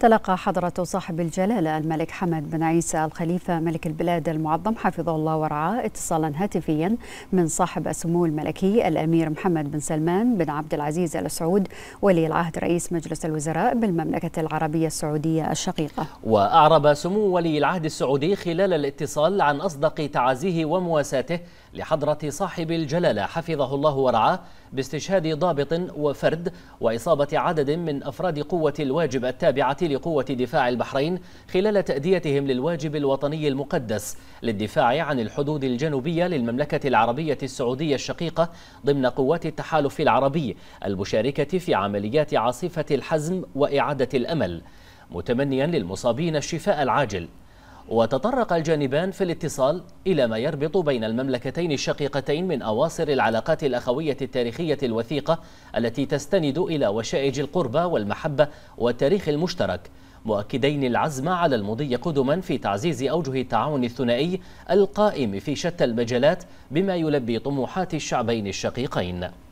تلقى حضرة صاحب الجلالة الملك حمد بن عيسى الخليفة ملك البلاد المعظم حفظه الله ورعاه اتصالا هاتفيا من صاحب السمو الملكي الأمير محمد بن سلمان بن عبد العزيز آل سعود ولي العهد رئيس مجلس الوزراء بالمملكة العربية السعودية الشقيقة وأعرب سمو ولي العهد السعودي خلال الاتصال عن أصدق تعازيه ومواساته لحضرة صاحب الجلالة حفظه الله ورعاه باستشهاد ضابط وفرد وإصابة عدد من أفراد قوة الواجب التابعة تقليل قوة دفاع البحرين خلال تأديتهم للواجب الوطني المقدس للدفاع عن الحدود الجنوبية للمملكة العربية السعودية الشقيقة ضمن قوات التحالف العربي المشاركة في عمليات عاصفة الحزم وإعادة الأمل متمنيا للمصابين الشفاء العاجل وتطرق الجانبان في الاتصال إلى ما يربط بين المملكتين الشقيقتين من أواصر العلاقات الأخوية التاريخية الوثيقة التي تستند إلى وشائج القربة والمحبة والتاريخ المشترك مؤكدين العزم على المضي قدما في تعزيز أوجه التعاون الثنائي القائم في شتى المجالات بما يلبي طموحات الشعبين الشقيقين